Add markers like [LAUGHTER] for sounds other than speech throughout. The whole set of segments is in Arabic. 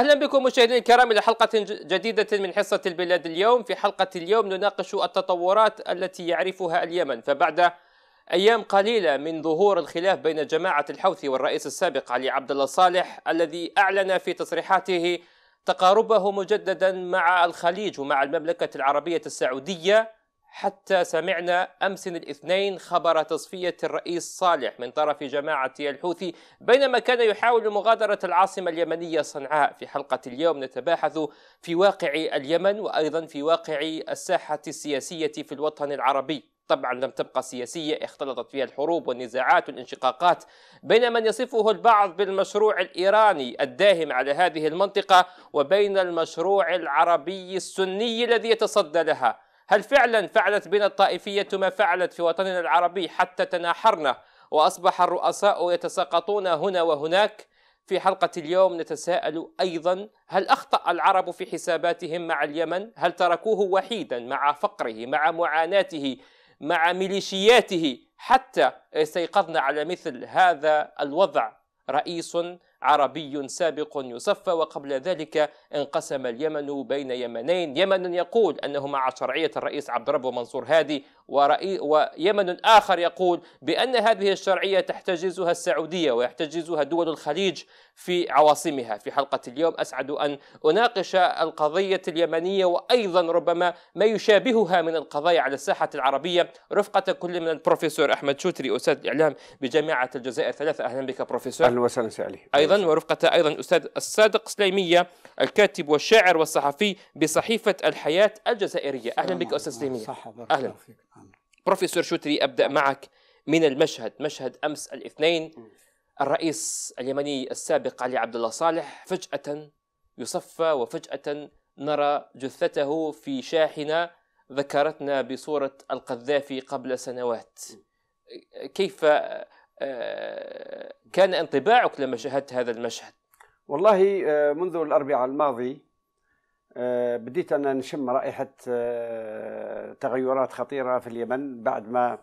أهلا بكم مشاهدينا الكرام إلى حلقة جديدة من حصة البلاد اليوم في حلقة اليوم نناقش التطورات التي يعرفها اليمن فبعد أيام قليلة من ظهور الخلاف بين جماعة الحوثي والرئيس السابق علي عبد الله صالح الذي أعلن في تصريحاته تقاربه مجددا مع الخليج ومع المملكة العربية السعودية حتى سمعنا أمس الاثنين خبر تصفية الرئيس صالح من طرف جماعة الحوثي بينما كان يحاول مغادرة العاصمة اليمنية صنعاء في حلقة اليوم نتباحث في واقع اليمن وأيضا في واقع الساحة السياسية في الوطن العربي طبعا لم تبقى سياسية اختلطت فيها الحروب والنزاعات والانشقاقات بين من يصفه البعض بالمشروع الإيراني الداهم على هذه المنطقة وبين المشروع العربي السني الذي يتصدى لها هل فعلا فعلت بنا الطائفية ما فعلت في وطننا العربي حتى تناحرنا وأصبح الرؤساء يتساقطون هنا وهناك؟ في حلقة اليوم نتساءل أيضا هل أخطأ العرب في حساباتهم مع اليمن؟ هل تركوه وحيدا مع فقره مع معاناته مع ميليشياته حتى استيقظنا على مثل هذا الوضع رئيس عربي سابق يصفى وقبل ذلك انقسم اليمن بين يمنين يمن يقول أنه مع شرعية الرئيس عبد الرب ومنصور هادي ويمن آخر يقول بأن هذه الشرعية تحتجزها السعودية ويحتجزها دول الخليج في عواصمها في حلقة اليوم أسعد أن أناقش القضية اليمنية وأيضا ربما ما يشابهها من القضايا على الساحة العربية رفقة كل من البروفيسور أحمد شوتري أستاذ الإعلام بجامعة الجزائر ثلاثة أهلا بك بروفيسور أهلا وسهلا سعلي أيضا ورفقة أيضا أستاذ الصادق سليمية الكاتب والشاعر والصحفي بصحيفة الحياة الجزائرية أهلا بك أستاذ سليمية أهلا بروفيسور شوتري أبدأ معك من المشهد مشهد أمس الاثنين الرئيس اليمني السابق علي عبد الله صالح فجأة يصفى وفجأة نرى جثته في شاحنة ذكرتنا بصورة القذافي قبل سنوات كيف آه، كان انطباعك لما شاهدت هذا المشهد؟ والله آه، منذ الأربعاء الماضي آه، بديت أن نشم رائحة تغيرات خطيرة في اليمن بعد ما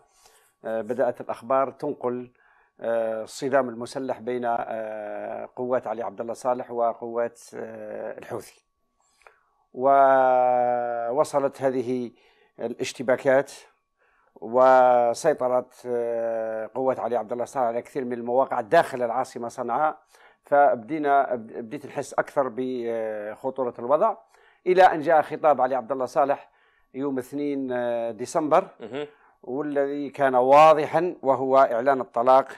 بدأت الأخبار تنقل الصدام المسلح بين آه، قوات علي عبد الله صالح وقوات آه، الحوثي ووصلت هذه الاشتباكات وسيطرت آه، قوات علي عبد الله صالح على كثير من المواقع داخل العاصمه صنعاء فبدينا بديت نحس اكثر بخطوره الوضع الى ان جاء خطاب علي عبد الله صالح يوم 2 ديسمبر والذي كان واضحا وهو اعلان الطلاق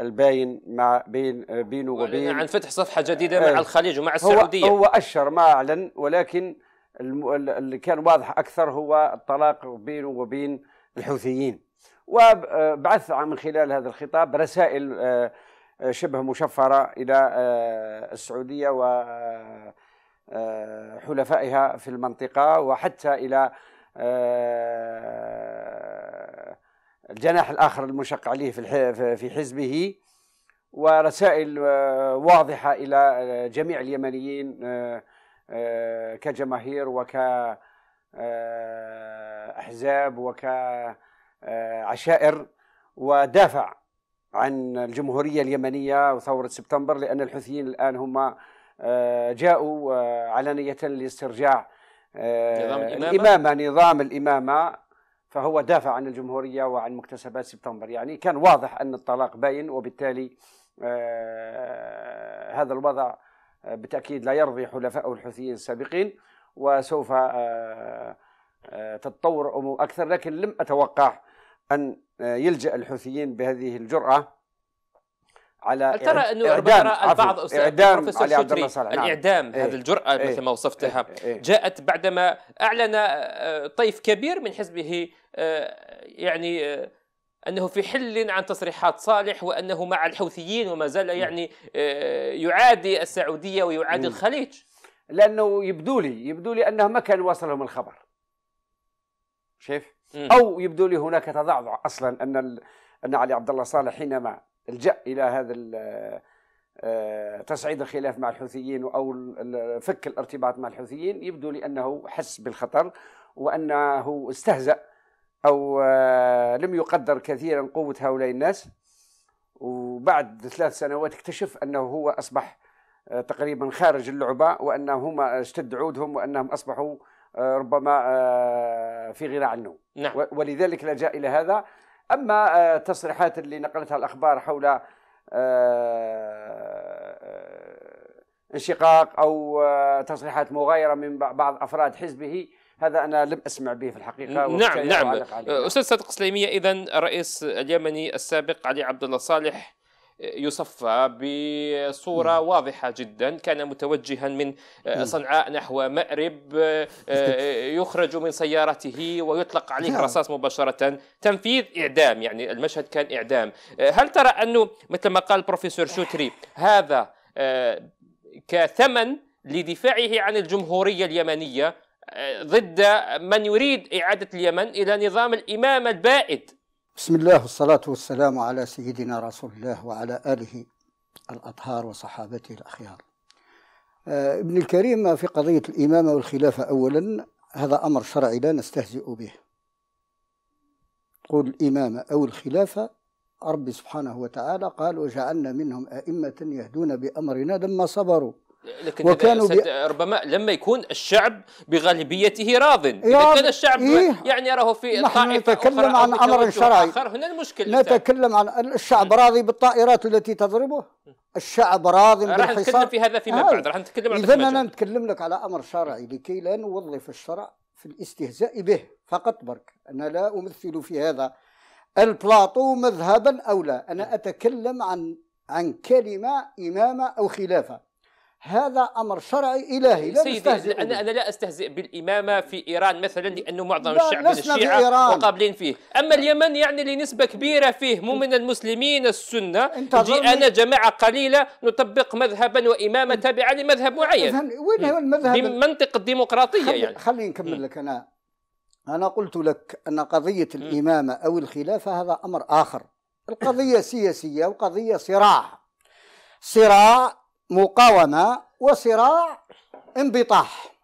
الباين مع بين آه، بينه وبين عن فتح صفحه جديده مع آه، الخليج ومع السعوديه هو, هو اشر ما اعلن ولكن اللي كان واضح اكثر هو الطلاق بينه وبين الحوثيين وبعث من خلال هذا الخطاب رسائل آه، شبه مشفره الى السعوديه و حلفائها في المنطقه وحتى الى الجناح الآخر المشق عليه في في حزبه ورسائل آه، واضحة إلى آه، جميع اليمنيين آه، كجماهير وكأحزاب وكعشائر ودافع عن الجمهورية اليمنية وثورة سبتمبر لأن الحوثيين الآن هم جاءوا علنيه لاسترجاع نظام الإمامة نظام الإمامة فهو دافع عن الجمهورية وعن مكتسبات سبتمبر يعني كان واضح أن الطلاق باين وبالتالي آه، هذا الوضع آه، بالتأكيد لا يرضي حلفائه الحوثيين السابقين وسوف آه، تتطور أمور أكثر لكن لم أتوقع أن يلجأ الحوثيين بهذه الجرأة على هل ترى انه ربما البعض إعدام علي عبد الله صالح نعم. الاعدام إيه. هذه الجراه إيه. مثل ما وصفتها إيه. إيه. جاءت بعدما اعلن طيف كبير من حزبه يعني انه في حل عن تصريحات صالح وانه مع الحوثيين وما زال يعني يعادي السعوديه ويعادي الخليج لانه يبدو لي يبدو لي انه ما كان واصلهم الخبر شايف او يبدو لي هناك تضعضع اصلا ان ان علي عبد الله صالح حينما لجا الى هذا آه، تصعيد الخلاف مع الحوثيين او فك الارتباط مع الحوثيين يبدو لي انه حس بالخطر وانه استهزأ أو آه، لم يقدر كثيرا قوة هؤلاء الناس وبعد ثلاث سنوات اكتشف أنه هو أصبح آه، تقريبا خارج اللعبة وأنهم اشتد عودهم وأنهم أصبحوا آه، ربما في غنى عنه نعم. ولذلك لجأ إلى هذا أما التصريحات اللي نقلتها الأخبار حول انشقاق أو تصريحات مغايرة من بعض أفراد حزبه هذا انا لم اسمع به في الحقيقه نعم نعم. نعم استاذ صادق سليميه اذا الرئيس اليمني السابق علي عبد الله صالح يصفى بصورة مم. نعم. واضحة جدا كان متوجها من نعم. صنعاء نحو مأرب آه، [LAUGHS] يخرج من سيارته ويطلق عليه رصاص مباشرة تنفيذ إعدام يعني المشهد كان إعدام آه، هل ترى أنه مثل ما قال البروفيسور شوتري هذا آه، كثمن لدفاعه عن الجمهورية اليمنية ضد من يريد إعادة اليمن إلى نظام الإمامة البائد بسم الله والصلاة والسلام على سيدنا رسول الله وعلى آله الأطهار وصحابته الأخيار آه، ابن الكريم في قضية الإمامة والخلافة أولا هذا أمر شرعي لا نستهزئ به قول الإمامة أو الخلافة ربي سبحانه وتعالى قال وجعلنا منهم أئمة يهدون بأمرنا لما صبروا لكن وكانوا بي... ربما لما يكون الشعب بغالبيته راض اذا كان الشعب إيه؟ يعني راه في طائفه نتكلم عن امر شرعي هنا المشكل نتكلم عن الشعب راضي بالطائرات التي تضربه الشعب راض بالحصار راح نتكلم في هذا فيما بعد راح نتكلم عن اذا انا نتكلم لك على امر شرعي لكي لا نوظف الشرع في الاستهزاء به فقط برك انا لا امثل في هذا البلاطو مذهبا او لا انا اتكلم عن عن كلمه امامه او خلافه هذا امر شرعي الهي لا سيدي انا انا لا استهزئ بالامامه في ايران مثلا لانه معظم الشعب من الشيعه مقابلين فيه، اما اليمن يعني لنسبه كبيره فيه مو من المسلمين السنه انا جماعه قليله نطبق مذهبا وامامه تابعه لمذهب معين وين هو المذهب بمنطق الديمقراطيه خلي يعني خليني نكمل لك انا انا قلت لك ان قضيه الامامه او الخلافه هذا امر اخر القضيه [CLEARS THROAT] سياسيه وقضيه صراع صراع مقاومة وصراع انبطاح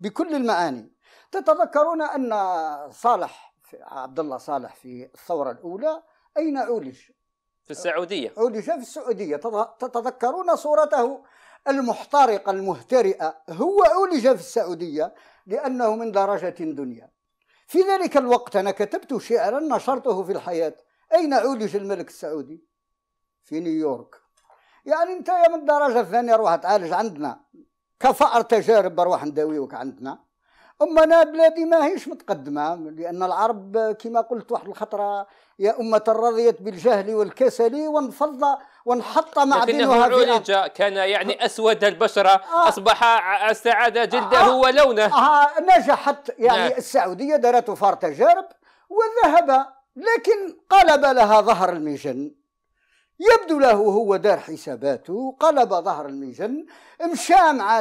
بكل المعاني تتذكرون أن صالح عبد الله صالح في الثورة الأولى أين عولج؟ في السعودية عولج في السعودية تتذكرون صورته المحترقة المهترئة هو عولج في السعودية لأنه من درجة دنيا في ذلك الوقت أنا كتبت شعرا نشرته في الحياة أين عولج الملك السعودي؟ في نيويورك يعني انت يا من الدرجه الثانيه روح تعالج عندنا كفأر تجارب روح نداويوك عندنا اما انا بلادي ماهيش متقدمه لان العرب كما قلت واحد الخطره يا أمة رضيت بالجهل والكسل وانفض وانحط معدنها عولج كان يعني أسود البشرة آه أصبح استعاد جلده آه ولونه آه نجحت يعني آه السعودية دارت فار تجارب وذهب لكن قلب لها ظهر المجن يبدو له هو دار حساباته قلب ظهر المجن مشى مع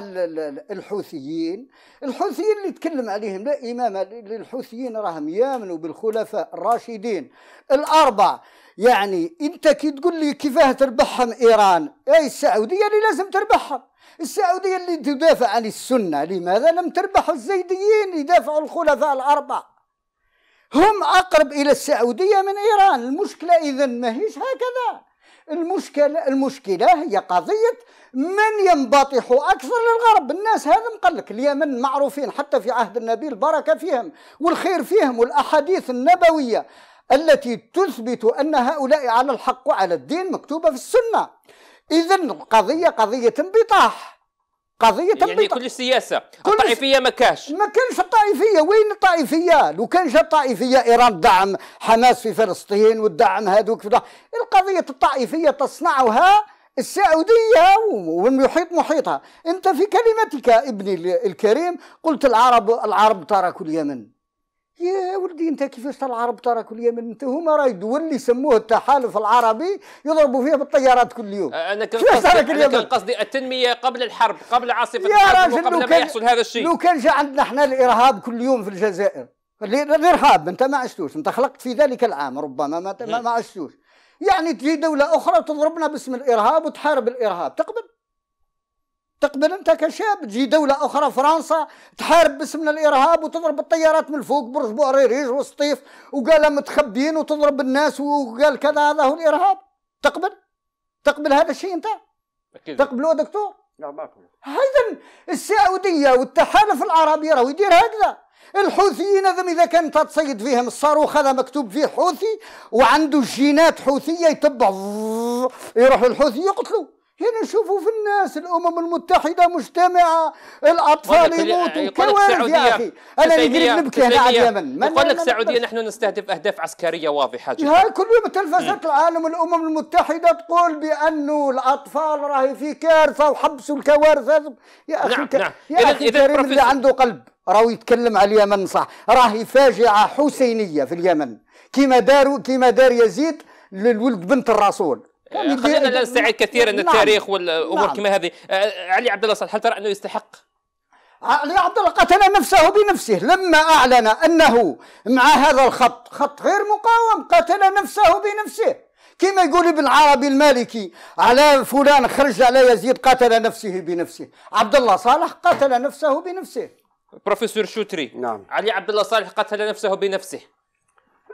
الحوثيين الحوثيين اللي تكلم عليهم لا إمام الحوثيين راهم يامنوا بالخلفاء الراشدين الأربع يعني أنت كي تقول لي كيفاه تربحهم إيران أي السعودية اللي لازم تربحهم السعودية اللي تدافع عن السنة لماذا لم تربح الزيديين يدافعوا الخلفاء الأربع هم أقرب إلى السعودية من إيران المشكلة إذا ما هيش هكذا المشكلة المشكلة هي قضية من ينبطح أكثر للغرب الناس هذا مقلك اليمن معروفين حتى في عهد النبي البركة فيهم والخير فيهم والأحاديث النبوية التي تثبت أن هؤلاء على الحق وعلى الدين مكتوبة في السنة إذا القضية قضية انبطاح قضيه تم يعني كل السياسه كل الطائفيه ما كاش ما كانش الطائفيه وين الطائفيه لو كان جا الطائفيه ايران دعم حماس في فلسطين والدعم هذوك في القضيه الطائفيه تصنعها السعودية والمحيط محيطها أنت في كلمتك ابني الكريم قلت العرب العرب تركوا اليمن يا ولدي انت كيفاش العرب كل اليمن انت هما راه الدول اللي يسموه التحالف العربي يضربوا فيها بالطيارات كل يوم أه، انا كان قصدي انا كان قصدي التنميه قبل الحرب قبل عاصفه يا الحرب قبل ما يحصل هذا الشيء لو كان جا عندنا احنا الارهاب كل يوم في الجزائر الارهاب انت ما عشتوش انت خلقت في ذلك العام ربما ما ما, عشتوش يعني تجي دوله اخرى تضربنا باسم الارهاب وتحارب الارهاب تقبل تقبل انت كشاب تجي دوله اخرى فرنسا تحارب باسمنا الارهاب وتضرب الطيارات من الفوق برج بوريريج والسطيف وقال متخبيين وتضرب الناس وقال كذا هذا هو الارهاب تقبل تقبل هذا الشيء انت أكيد. تقبله دكتور لا ما هذا السعوديه والتحالف العربي راهو يدير هكذا الحوثيين هذم اذا كان تصيد فيهم الصاروخ هذا مكتوب فيه حوثي وعنده جينات حوثيه يتبع يروح الحوثي يقتلوه هنا شوفوا في الناس الامم المتحده مجتمعه الاطفال يموتوا كوارث يا اخي انا اللي نبكي هنا على اليمن يقول لك السعوديه نحن نستهدف اهداف عسكريه واضحه جدا كل يوم تلفزات العالم الامم المتحده تقول بانه الاطفال راهي في كارثه وحبسوا الكوارث يا اخي نعم نعم. يا اخي إذا نعم. كريم اللي عنده قلب راهو يتكلم على اليمن صح راهي فاجعه حسينيه في اليمن كيما داروا كيما دار يزيد للولد بنت الرسول آه، يعني خلينا لا نستعيد كثيرا نعم. التاريخ والامور نعم. كما هذه آه علي عبد الله صالح هل ترى انه يستحق آه، علي عبد الله قتل نفسه بنفسه لما اعلن انه مع هذا الخط خط غير مقاوم قتل نفسه بنفسه كما يقول ابن عربي المالكي على فلان خرج على يزيد قتل نفسه بنفسه عبد الله صالح قتل نفسه بنفسه بروفيسور شوتري نعم علي عبد الله صالح قتل نفسه بنفسه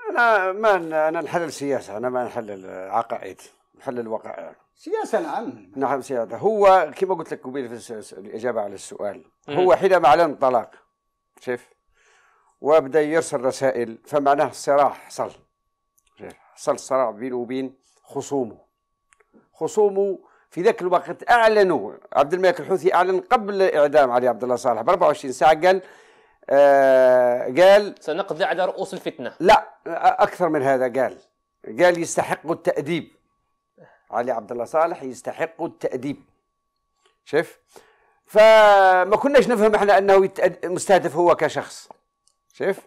انا ما انا نحلل سياسه انا ما نحلل عقائد حل الوقائع سياسة نعم نعم سيادة هو كما قلت لك قبيل في الإجابة على السؤال هو حينما أعلن الطلاق شوف وبدأ يرسل رسائل فمعناه الصراع حصل حصل صراع بينه وبين خصومه خصومه في ذاك الوقت أعلنوا عبد الملك الحوثي أعلن قبل إعدام علي عبد الله صالح ب 24 ساعة قال آه قال سنقضي على رؤوس الفتنة لا أكثر من هذا قال قال يستحق التأديب علي عبد الله صالح يستحق التأديب شايف فما كناش نفهم احنا انه مستهدف هو كشخص شايف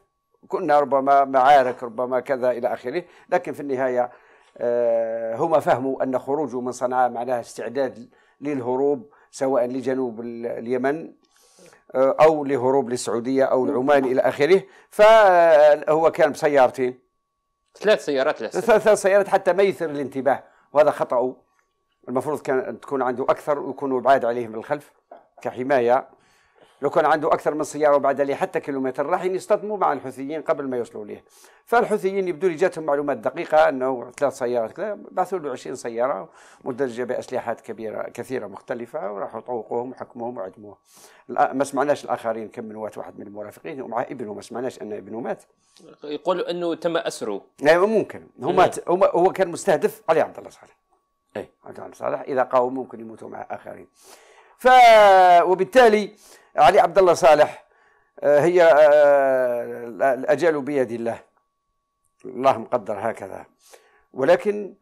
كنا ربما معارك ربما كذا الى اخره لكن في النهايه آه، هما فهموا ان خروجه من صنعاء معناها استعداد للهروب سواء لجنوب اليمن آه، او لهروب للسعوديه او العمان الى اخره فهو كان بسيارتين ثلاث سيارات ثلاث سيارات حتى ما يثير الانتباه وهذا خطأ المفروض كان تكون عنده أكثر ويكونوا بعاد عليهم من الخلف كحماية لو كان عنده أكثر من سيارة وبعد لي حتى كيلومتر راح يصطدموا مع الحوثيين قبل ما يوصلوا ليه فالحوثيين يبدو لي جاتهم معلومات دقيقة أنه ثلاث سيارات كذا بعثوا له 20 سيارة مدرجة بأسلحات كبيرة كثيرة مختلفة وراحوا طوقوهم وحكموهم وعدموه ما سمعناش الآخرين كم من واحد من المرافقين ومع ابنه ما سمعناش أن ابنه مات يقولوا أنه تم أسره ممكن هما هو, إيه. هو كان مستهدف علي عبد الله صالح أي عبد الله صالح إذا قاوموا ممكن يموتوا مع آخرين ف وبالتالي علي عبد الله صالح آه، هي آه، آه، الأجال بيد الله الله مقدر هكذا ولكن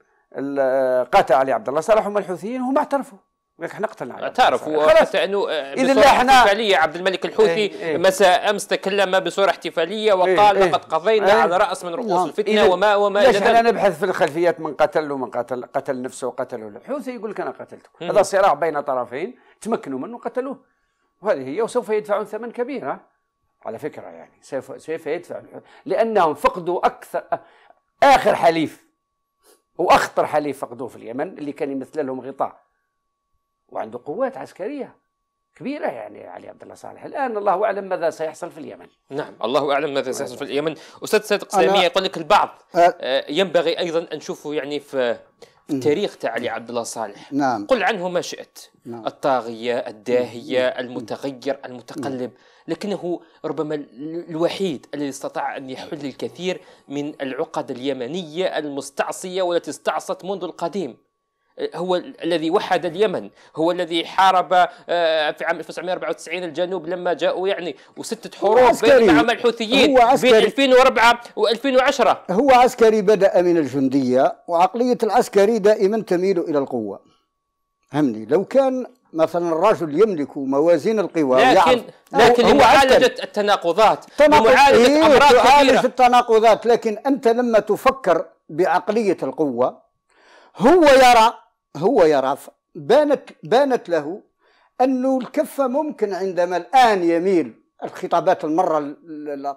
قاتل علي عبد الله صالح هم الحوثيين هم اعترفوا قال احنا قتلنا اعترفوا تعرف انه بصوره احتفاليه عبد الملك الحوثي ايه ايه مساء امس تكلم بصوره احتفاليه إيه، وقال ايه لقد قضينا ايه على راس من رؤوس نعم. الفتنه وما وما ليش احنا نبحث في الخلفيات من قتل ومن قتل قتل نفسه وقتله الحوثي يقول لك انا قتلته هذا صراع بين طرفين تمكنوا منه وقتلوه وهذه هي وسوف يدفعون ثمن كبيرة على فكرة يعني سوف سوف يدفعون لأنهم فقدوا أكثر آخر حليف وأخطر حليف فقدوه في اليمن اللي كان يمثل لهم غطاء وعنده قوات عسكريه كبيرة يعني علي عبد الله صالح الآن الله أعلم ماذا سيحصل في اليمن نعم الله أعلم ماذا سيحصل في اليمن أستاذ سيد سامية يقول لك البعض آه، ينبغي أيضا أن نشوفه يعني في في تاريخ علي عبد الله صالح نعم. قل عنه ما شئت نعم. الطاغية الداهية المتغير المتقلب لكنه ربما الوحيد الذي استطاع أن يحل الكثير من العقد اليمنية المستعصية والتي استعصت منذ القديم هو الذي وحد اليمن هو الذي حارب آه، في عام 1994 الجنوب لما جاءوا يعني وستة حروب مع الحوثيين بين 2004 و2010 هو عسكري بدأ من الجندية وعقلية العسكري دائما تميل إلى القوة همني لو كان مثلا الرجل يملك موازين القوى لكن لكن هو عالجت التناقضات لمعالجة إيه أمراض كثيرة التناقضات لكن أنت لما تفكر بعقلية القوة هو يرى هو يرى بانت بانت له انه الكفه ممكن عندما الان يميل الخطابات المره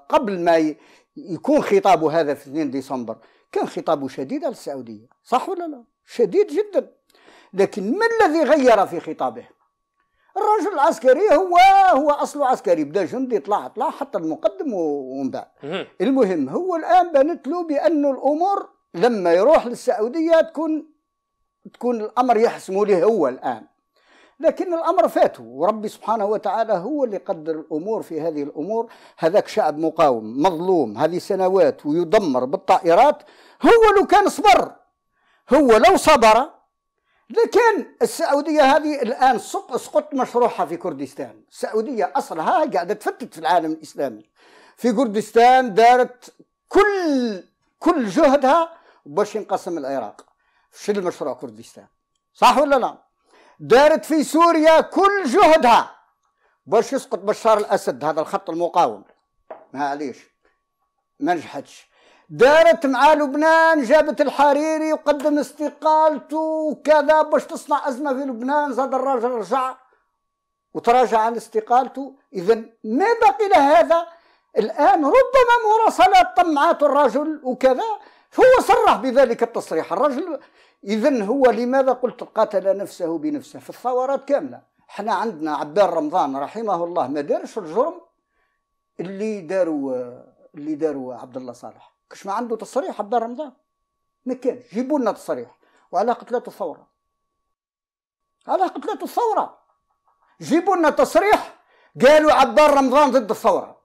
قبل ما يكون خطابه هذا في 2 ديسمبر كان خطابه شديد على السعوديه صح ولا لا شديد جدا لكن ما الذي غير في خطابه الرجل العسكري هو هو اصله عسكري بدا جندي طلع طلع حتى المقدم ومن بعد المهم هو الان بنت له بانه الامور لما يروح للسعوديه تكون تكون الأمر يحسمه لي هو الآن لكن الأمر فاته وربي سبحانه وتعالى هو اللي قدر الأمور في هذه الأمور هذاك شعب مقاوم مظلوم هذه سنوات ويدمر بالطائرات هو لو كان صبر هو لو صبر لكن السعودية هذه الآن سقط مشروعها في كردستان السعودية أصلها قاعدة تفتت في العالم الإسلامي في كردستان دارت كل كل جهدها باش ينقسم العراق في المشروع كردستان صح ولا لا دارت في سوريا كل جهدها باش يسقط بشار الاسد هذا الخط المقاوم ما عليش ما نجحتش دارت مع لبنان جابت الحريري وقدم استقالته وكذا باش تصنع ازمه في لبنان زاد الراجل رجع وتراجع عن استقالته اذا ما بقي لهذا الان ربما مراسلات طمعات الرجل وكذا هو صرح بذلك التصريح الرجل اذا هو لماذا قلت قاتل نفسه بنفسه في الثورات كامله احنا عندنا عبار رمضان رحمه الله ما دارش الجرم اللي داروا اللي داروا عبد الله صالح كش ما عنده تصريح عبد رمضان ما كان جيبوا لنا تصريح وعلى قتلات الثوره على قتلات الثوره جيبوا لنا تصريح قالوا عبار رمضان ضد الثوره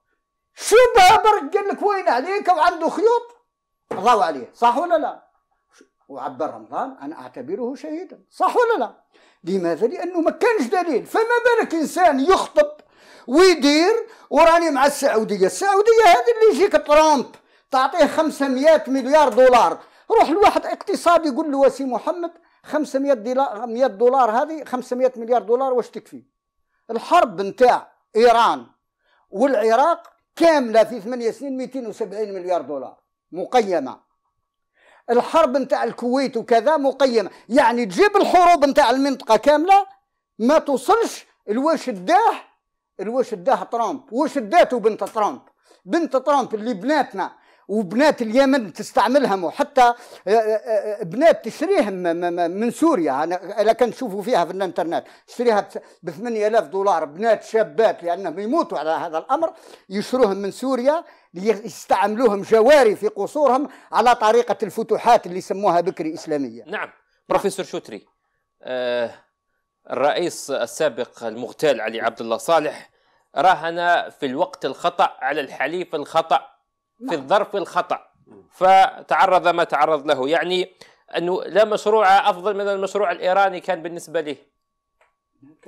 شو بابر قال لك وين عليك وعنده خيوط الله عليه صح ولا لا وعبد رمضان انا اعتبره شهيدا صح ولا لا لماذا لانه ما كانش دليل فما بالك انسان يخطب ويدير وراني مع السعوديه السعوديه هذه اللي يجيك ترامب تعطيه 500 مليار دولار روح لواحد اقتصادي يقول له سي محمد 500 دولار 100 دولار هذه 500 مليار دولار واش تكفي الحرب نتاع ايران والعراق كامله في 8 سنين 270 مليار دولار مقيمة الحرب نتاع الكويت وكذا مقيمة يعني تجيب الحروب نتاع المنطقة كاملة ما توصلش لواش الداه لواش الداه ترامب واش داتو بنت ترامب بنت ترامب اللي بناتنا وبنات اليمن تستعملهم وحتى آه، آه، آه، بنات تشريهم من سوريا انا كان نشوفوا فيها في الانترنت تشريها ب 8000 دولار بنات شابات لانهم يموتوا على هذا الامر يشروهم من سوريا ليستعملوهم جواري في قصورهم على طريقه الفتوحات اللي سموها بكري اسلاميه نعم بروفيسور شوتري آه الرئيس السابق المغتال علي عبد الله صالح راهن في الوقت الخطا على الحليف الخطا في نعم. الظرف الخطا فتعرض ما تعرض له يعني أنه لا مشروع أفضل من المشروع الإيراني كان بالنسبة له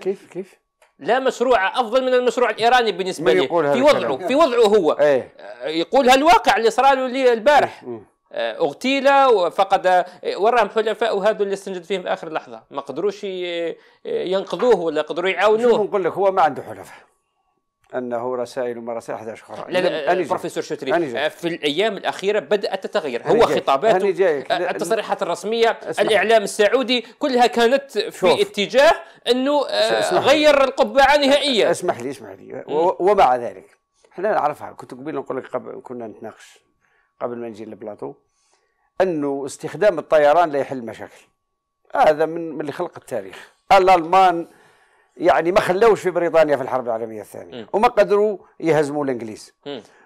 كيف كيف لا مشروع افضل من المشروع الايراني بالنسبه لي في وضعه في وضعه هو ايه؟ آه، يقولها الواقع اللي صار له لي البارح إيه، إيه. آه، اغتيل وفقد آه، وراهم حلفائه هذو اللي استنجد فيهم اخر لحظه ما قدروش ينقذوه ولا قدروا يعاونوه نقول لك هو ما عنده حلفاء انه رسائل ما رسائل 11 اخرى لا لا بروفيسور شتري في الايام الاخيره بدات تتغير هو خطاباته آه، التصريحات الرسميه أسمح. الاعلام السعودي كلها كانت في شوف. اتجاه انه آه، غير القبعه نهائيا اسمح لي اسمح لي ومع ذلك احنا نعرفها كنت قبيل نقول لك قبل كنا نتناقش قبل ما نجي لبلاطو انه استخدام الطيران لا يحل مشاكل هذا من من اللي خلق التاريخ الالمان يعني ما خلاوش في بريطانيا في الحرب العالميه الثانيه وما قدروا يهزموا الانجليز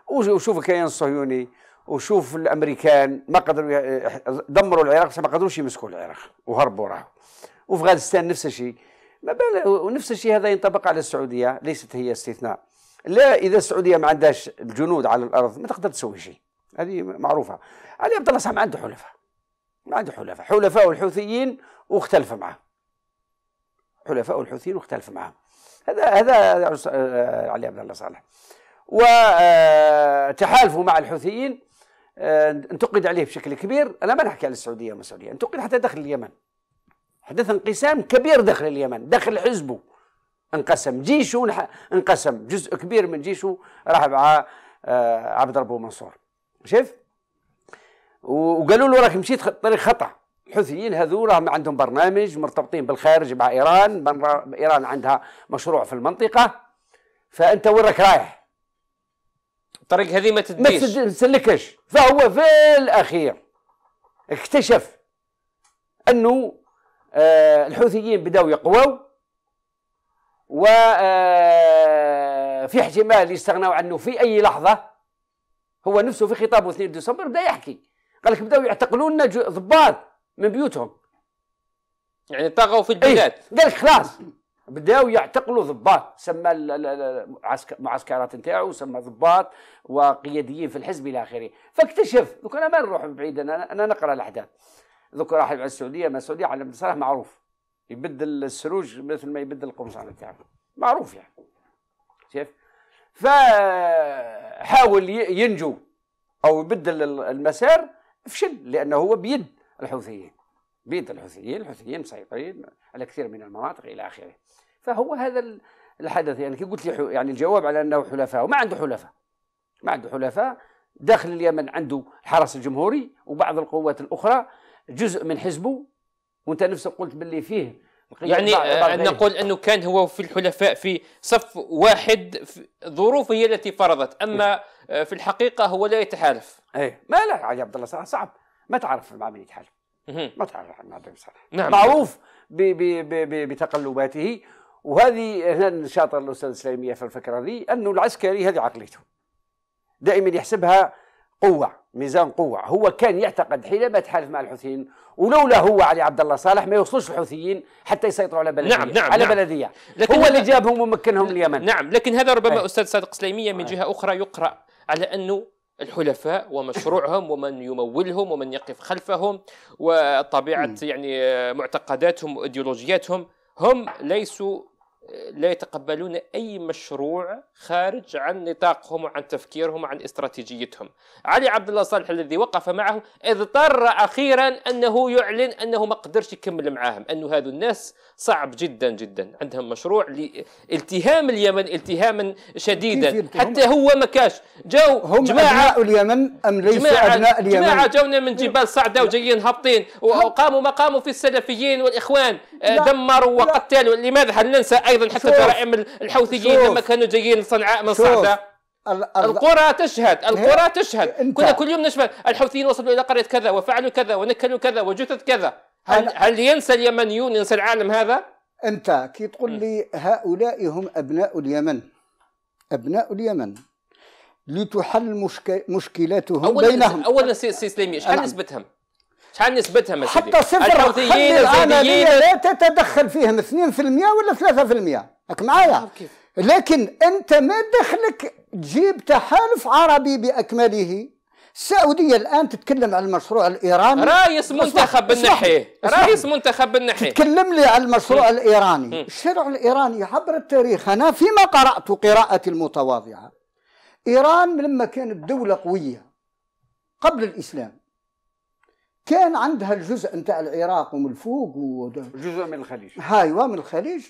وشوف الكيان الصهيوني وشوف الامريكان ما قدروا دمروا العراق ما قدروش يمسكوا العراق وهربوا راه وافغانستان نفس الشيء ما بال ونفس الشيء هذا ينطبق على السعوديه ليست هي استثناء لا اذا السعوديه ما عندهاش الجنود على الارض ما تقدر تسوي شيء هذه معروفه علي عبد الله صح ما عنده حلفاء ما عنده حلفاء حلفاء الحوثيين واختلف معه حلفاء الحوثيين واختلف معهم هذا هذا آه، علي عبد الله صالح وتحالفوا آه، مع الحوثيين آه، انتقد عليه بشكل كبير انا ما نحكي على السعوديه وما السعوديه انتقد حتى داخل اليمن حدث انقسام كبير داخل اليمن داخل حزبه انقسم جيشه انقسم جزء كبير من جيشه راح مع عبد ربه منصور شايف وقالوا له راك مشيت طريق خطا الحوثيين هذو راهم عندهم برنامج مرتبطين بالخارج مع ايران ايران عندها مشروع في المنطقه فانت وين راك رايح؟ الطريق هذه ما تديش ما تسلكش فهو في الاخير اكتشف انه آه، الحوثيين بداوا يقووا و آه، في احتمال يستغنوا عنه في اي لحظه هو نفسه في خطابه 2 ديسمبر بدا يحكي قال لك بداوا يعتقلوا لنا ضباط من بيوتهم يعني طغوا في البلاد إيه؟ قال خلاص بداو يعتقلوا ضباط سمى معسكرات نتاعو سمى ضباط وقياديين في الحزب الى اخره فاكتشف دوك انا ما نروح بعيد انا, أنا نقرا الاحداث دوك راح على السعوديه ما السعوديه على صلاح معروف يبدل السروج مثل ما يبدل القمصان نتاعو معروف يعني شايف فحاول ينجو او يبدل المسار فشل لانه هو بيد الحوثيين بيد الحوثيين الحوثيين مسيطرين على كثير من المناطق إلى آخره فهو هذا الحدث يعني كي قلت لي يعني الجواب على أنه حلفاء وما عنده حلفاء ما عنده حلفاء داخل اليمن عنده الحرس الجمهوري وبعض القوات الأخرى جزء من حزبه وانت نفسك قلت باللي فيه يعني أن آه، نقول انه كان هو في الحلفاء في صف واحد ظروفه هي التي فرضت اما إيه. آه، في الحقيقه هو لا يتحالف اي ما لا علي عبد الله صعب ما تعرف من يتحالف ما تعرف مع عبد صالح نعم. معروف بـ بـ بـ بتقلباته وهذه هنا نشاط الاستاذ السليميه في الفكره دي انه العسكري هذه عقليته دائما يحسبها قوه ميزان قوه هو كان يعتقد حينما تحالف مع الحوثيين ولولا هو علي عبد الله صالح ما يوصلوش الحوثيين حتى يسيطروا على بلديه نعم نعم على نعم بلديه لكن هو اللي جابهم ومكنهم اليمن نعم لكن هذا ربما أي. استاذ صادق سليميه من جهه اخرى يقرا على انه الحلفاء ومشروعهم ومن يمولهم ومن يقف خلفهم وطبيعه يعني آه، معتقداتهم وايديولوجياتهم هم ليسوا لا يتقبلون أي مشروع خارج عن نطاقهم وعن تفكيرهم وعن استراتيجيتهم علي عبد الله صالح الذي وقف معه اضطر أخيرا أنه يعلن أنه ما قدرش يكمل معاهم أنه هذو الناس صعب جدا جدا عندهم مشروع لالتهام اليمن التهاما شديدا حتى هو ما كاش جاو هم جماعة أبناء اليمن أم ليس أبناء اليمن جماعة جونا من جبال صعدة وجايين هابطين وقاموا مقاموا في السلفيين والإخوان آه، دمروا وقتلوا لماذا هل ننسى ايضا حتى جرائم الحوثيين لما كانوا جايين صنعاء من صعده القرى تشهد القرى تشهد كنا كل يوم نشهد الحوثيين وصلوا الى قريه كذا وفعلوا كذا ونكلوا كذا وجثث كذا هل هل ينسى اليمنيون ينسى العالم هذا انت كي تقول لي هؤلاء هم ابناء اليمن ابناء اليمن لتحل مشك... مشكلاتهم أولاً بينهم اولا سي سليمي شحال نعم. نسبتهم شحال نسبتها مثلا حتى صفر الحوثيين الزيديين لا تتدخل فيهم 2% ولا 3% راك معايا لكن انت ما دخلك تجيب تحالف عربي باكمله السعوديه الان تتكلم على المشروع الايراني رئيس منتخب بالنحيه رئيس منتخب بالنحيه تتكلم لي على المشروع م. الايراني م. الشرع الايراني عبر التاريخ انا فيما قرات قراءتي المتواضعه ايران لما كانت دوله قويه قبل الاسلام كان عندها الجزء نتاع العراق ومن الفوق و... جزء من الخليج هايوا من الخليج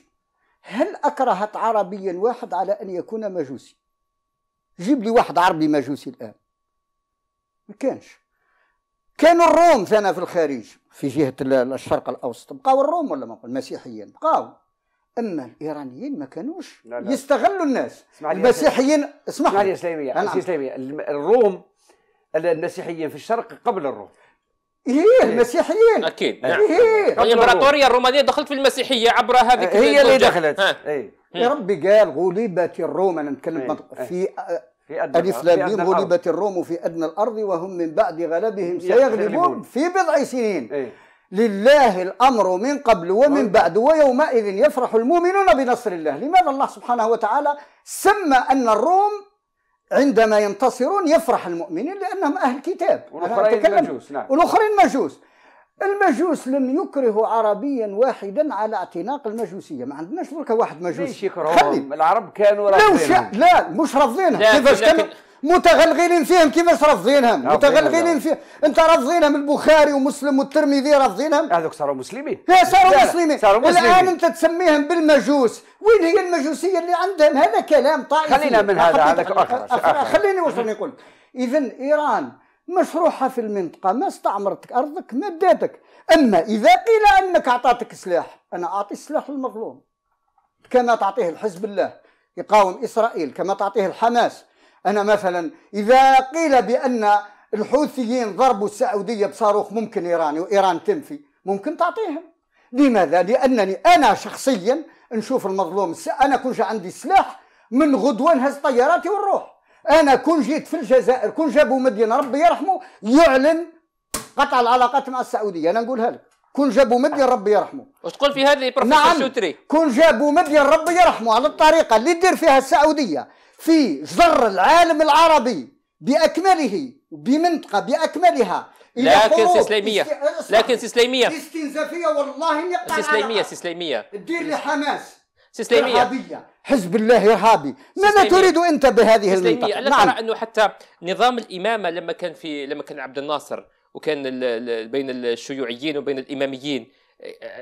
هل اكرهت عربيا واحد على ان يكون مجوسي جيب لي واحد عربي مجوسي الان ما كانش كانوا الروم ثنا في الخارج في جهه الشرق الاوسط بقاو الروم ولا ما المسيحيين بقاو اما الايرانيين ما كانوش لا لا. يستغلوا الناس المسيحيين اسمح لي اسمح لي اسلاميه نعم. الروم المسيحيين في الشرق قبل الروم هي إيه. المسيحيين اكيد إيه. نعم هي الامبراطوريه الرومانيه دخلت في المسيحيه عبر هذه هي اللي دخلت إيه. يا ربي قال غلبت الروم انا نتكلم إيه. في في أدنى ألف لام غلبت الروم في أدنى الأرض وهم من بعد غلبهم سيغلبون في بضع سنين لله الأمر من قبل ومن بعد ويومئذ يفرح المؤمنون بنصر الله لماذا الله سبحانه وتعالى سمى أن الروم عندما ينتصرون يفرح المؤمنين لأنهم أهل كتاب والآخرين مجوس نعم والآخرين مجوس المجوس لم يكره عربيا واحدا على اعتناق المجوسيه ما عندناش بركه واحد مجوس ليش العرب كانوا رافضين لا مش رافضينها كيفاش كانوا متغلغلين فيهم كيفاش رافضينهم متغلغلين فيهم انت رافضينهم البخاري ومسلم والترمذي رافضينهم هذوك صاروا مسلمين يا صاروا مسلمين صاروا مسلمين الان انت تسميهم بالمجوس وين هي المجوسيه اللي عندهم هذا كلام طائفي خلينا من هذا هذاك اخر, آخر. خليني واش نقول اذا ايران مشروحه في المنطقه ما استعمرتك ارضك ما داتك اما اذا قيل انك اعطاتك سلاح انا اعطي السلاح للمظلوم كما تعطيه الحزب الله يقاوم اسرائيل كما تعطيه الحماس أنا مثلا إذا قيل بأن الحوثيين ضربوا السعودية بصاروخ ممكن إيراني وإيران تنفي ممكن تعطيهم لماذا؟ لأنني أنا شخصيا نشوف المظلوم أنا كون عندي سلاح من غدوة نهز طياراتي ونروح أنا كون جيت في الجزائر كون جابوا مدين ربي يرحمه يعلن قطع العلاقات مع السعودية أنا نقولها لك كون جابوا مدين ربي يرحمه واش تقول في هذه بروفيسور نعم. شوتري كون جابوا مدين ربي يرحمه على الطريقة اللي دير فيها السعودية في جر العالم العربي باكمله بمنطقه باكملها لكن سي سليميه لكن سي سليميه استنزافيه والله سي سليميه سي سليميه دير لي حماس سي سليميه حزب الله ارهابي ماذا تريد انت بهذه المنطقه لا نعم. ترى انه حتى نظام الامامه لما كان في لما كان عبد الناصر وكان بين الشيوعيين وبين الاماميين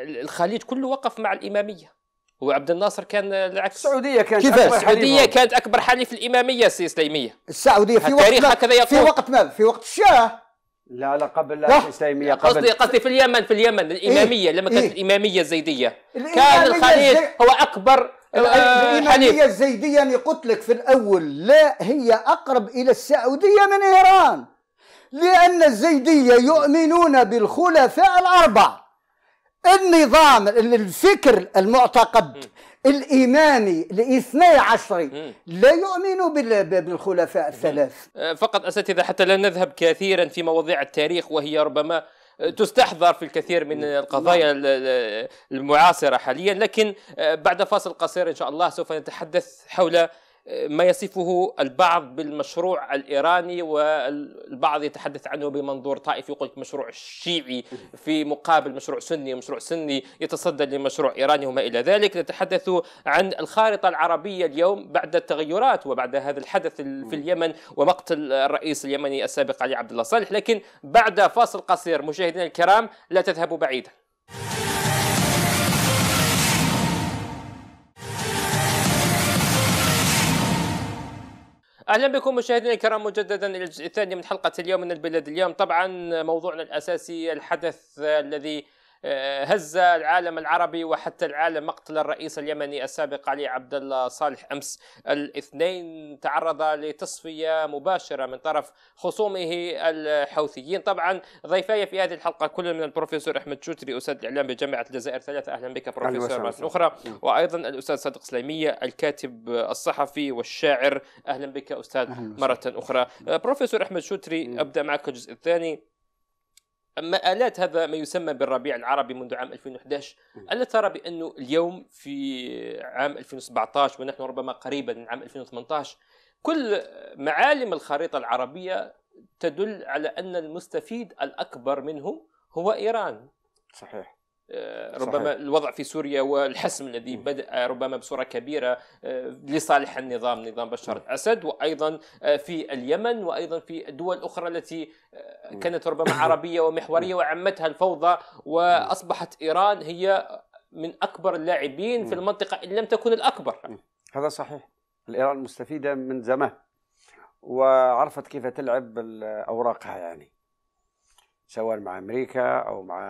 الخليج كله وقف مع الاماميه وعبد الناصر كان العكس السعوديه كانت كيفاش؟ السعوديه كانت اكبر حليف الاماميه السي سليميه السعوديه في وقت هكذا يقول في وقت ماذا؟ في وقت الشاه لا لا قبل الاسلاميه قبل قصدي قصدي في اليمن في اليمن الاماميه إيه؟ لما كانت إيه؟ الاماميه الزيديه كان الخليل الزي... هو اكبر آه، الاماميه الزيديه اللي يعني قلت لك في الاول لا هي اقرب الى السعوديه من ايران لان الزيديه يؤمنون بالخلفاء الاربعه النظام الفكر المعتقد الإيماني الاثني عشري لا يؤمن بالخلفاء الثلاث آه، فقط أساتذة حتى لا نذهب كثيرا في مواضيع التاريخ وهي ربما آه، تستحضر في الكثير من القضايا نعم. المعاصرة حاليا لكن آه، بعد فاصل قصير إن شاء الله سوف نتحدث حول ما يصفه البعض بالمشروع الايراني والبعض يتحدث عنه بمنظور طائفي يقول مشروع شيعي في مقابل مشروع سني ومشروع سني يتصدى لمشروع ايراني وما الى ذلك نتحدث عن الخارطه العربيه اليوم بعد التغيرات وبعد هذا الحدث في اليمن ومقتل الرئيس اليمني السابق علي عبد الله صالح لكن بعد فاصل قصير مشاهدينا الكرام لا تذهبوا بعيدا اهلا بكم مشاهدينا الكرام مجددا الى الجزء الثاني من حلقه اليوم من البلاد اليوم طبعا موضوعنا الاساسي الحدث الذي آه، هز العالم العربي وحتى العالم مقتل الرئيس اليمني السابق علي عبد الله صالح امس الاثنين تعرض لتصفيه مباشره من طرف خصومه الحوثيين طبعا ضيفاي في هذه الحلقه كل من البروفيسور احمد شوتري استاذ الاعلام بجامعه الجزائر ثلاثه اهلا بك بروفيسور مره اخرى وايضا الاستاذ صادق سليميه الكاتب الصحفي والشاعر اهلا بك استاذ مره اخرى آه، بروفيسور احمد شوتري ابدا معك الجزء الثاني أما آلات هذا ما يسمى بالربيع العربي منذ عام 2011 ألا ترى بأنه اليوم في عام 2017 ونحن ربما قريبا من عام 2018 كل معالم الخريطة العربية تدل على أن المستفيد الأكبر منه هو إيران صحيح آه، ربما صحيح. الوضع في سوريا والحسم الذي بدا ربما بصوره كبيره آه، لصالح النظام نظام بشار الاسد وايضا آه، في اليمن وايضا في الدول الاخرى التي كانت ربما [COUGHS] عربيه ومحوريه وعمتها الفوضى واصبحت ايران هي من اكبر اللاعبين في المنطقه ان لم تكن الاكبر هذا صحيح الايران مستفيده من زمان وعرفت كيف تلعب اوراقها يعني سواء مع امريكا او مع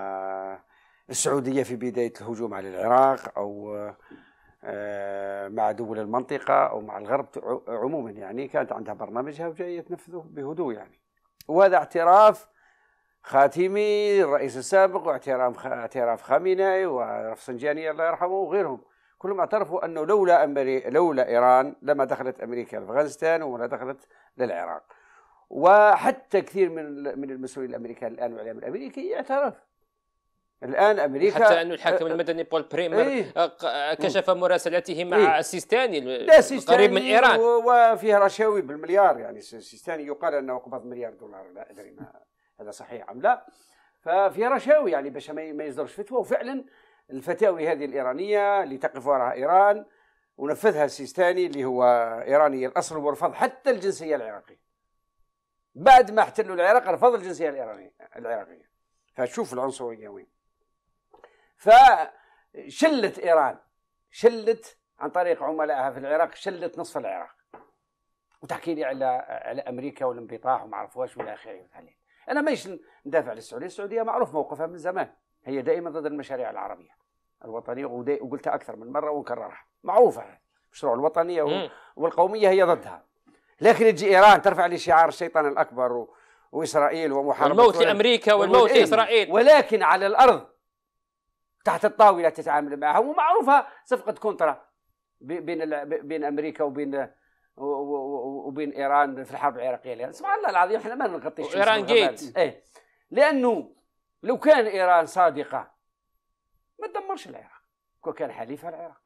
السعودية في بداية الهجوم على العراق أو آه، مع دول المنطقة أو مع الغرب عموما يعني كانت عندها برنامجها وجاية تنفذه بهدوء يعني وهذا اعتراف خاتمي الرئيس السابق واعتراف اعتراف خامنئي ورفسنجاني الله يرحمه وغيرهم كلهم اعترفوا انه لولا أمري لولا ايران لما دخلت امريكا افغانستان ولا دخلت للعراق وحتى كثير من من المسؤولين الامريكان الان والاعلام الامريكي يعترف الان امريكا حتى انه الحاكم المدني بول بريمر إيه؟ كشف مراسلاته مع إيه؟ السيستاني القريب من ايران وفيه رشاوي بالمليار يعني السيستاني يقال انه قبض مليار دولار لا ادري ما [LAUGHS] هذا صحيح ام لا ففيها رشاوي يعني باش ما يصدرش فتوى وفعلا الفتاوي هذه الايرانيه اللي تقف وراء ايران ونفذها السيستاني اللي هو ايراني الاصل ورفض حتى الجنسيه العراقيه بعد ما احتلوا العراق رفض الجنسيه الايرانيه العراقيه فشوف العنصريه وين فشلت إيران شلت عن طريق عملائها في العراق شلت نصف العراق وتحكي لي على على امريكا والانبطاح وما واش والى اخره انا ماشي ندافع للسعوديه السعوديه، السعوديه معروف موقفها من زمان هي دائما ضد المشاريع العربيه الوطنيه وقلتها اكثر من مره ونكررها معروفه مشروع الوطنيه والقوميه هي ضدها لكن تجي ايران ترفع لي شعار الشيطان الاكبر واسرائيل ومحاربه الموت لامريكا والموت إيه. لاسرائيل ولكن على الارض تحت الطاوله تتعامل معها ومعروفه صفقه كونترا بين بين امريكا وبين وبين ايران في الحرب العراقيه سبحان الله العظيم احنا ما نغطيش ايران جيت ايه لانه لو كان ايران صادقه ما تدمرش العراق لو كان حليفها العراق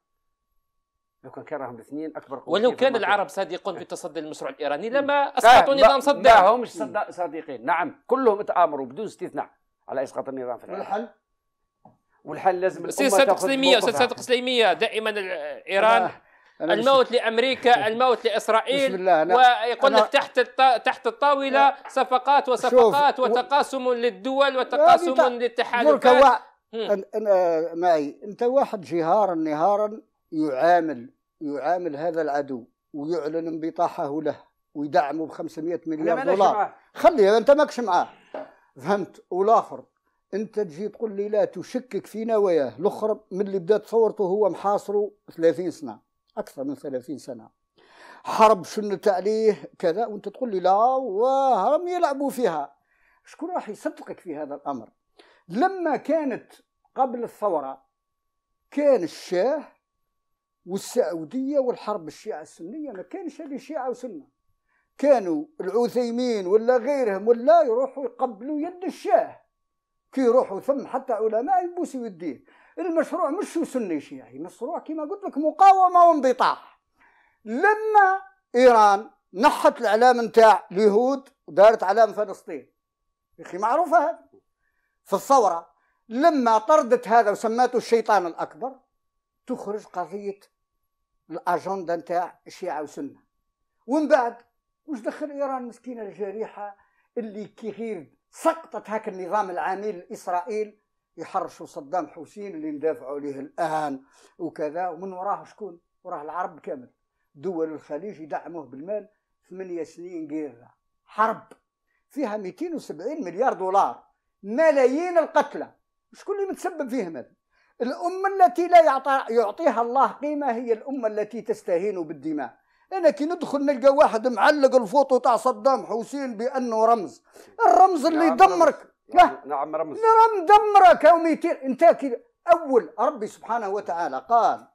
لو كان كان راهم الاثنين اكبر قوه ولو كان العرب صادقون في إيه. تصدي المشروع الايراني لما اسقطوا نظام صدام لا همش صادقين نعم كلهم تامروا بدون استثناء على اسقاط النظام في العراق الحل والحل لازم سليميه استاذ صادق سليميه دائما ايران أنا الموت لامريكا الموت لاسرائيل بسم الله أنا ويقول لك تحت الط... تحت الطاوله صفقات وصفقات وتقاسم و... للدول وتقاسم بتا... للتحالفات و... أن... أنا آه، معي انت واحد جهارا نهارا يعامل يعامل هذا العدو ويعلن انبطاحه له ويدعمه ب 500 مليار دولار خليه انت ماكش معاه فهمت والاخر انت تجي تقول لي لا تشكك في نواياه الاخر من اللي بدات ثورته هو محاصره 30 سنه اكثر من 30 سنه حرب شنت عليه كذا وانت تقول لي لا وهم يلعبوا فيها شكون راح يصدقك في هذا الامر لما كانت قبل الثوره كان الشاه والسعوديه والحرب الشيعه السنيه ما كانش هذه شيعه وسنه كانوا العثيمين ولا غيرهم ولا يروحوا يقبلوا يد الشاه كيروحوا ثم حتى علماء يبوسوا يديه المشروع مش سني شيعي يعني، مشروع كما قلت لك مقاومه وانبطاح لما ايران نحت الاعلام نتاع اليهود ودارت علام فلسطين يا اخي معروفه هذه في الثوره لما طردت هذا وسماته الشيطان الاكبر تخرج قضيه الاجنده نتاع الشيعه وسنه ومن بعد وش دخل ايران مسكينه الجريحه اللي كي غير سقطت هاك النظام العميل الإسرائيل يحرشوا صدام حسين اللي ندافعوا عليه الان وكذا ومن وراه شكون؟ وراه العرب كامل دول الخليج يدعموه بالمال ثمانية سنين قيرة حرب فيها 270 مليار دولار ملايين القتلى شكون اللي متسبب فيهم هذا؟ الأمة التي لا يعطيها الله قيمة هي الأمة التي تستهين بالدماء انا كي ندخل نلقى واحد معلق الفوطو تاع صدام حسين بانه رمز الرمز اللي نعم، يدمرك نعم, نعم رمز نعم دمرك ميتين انت كي اول ربي سبحانه وتعالى قال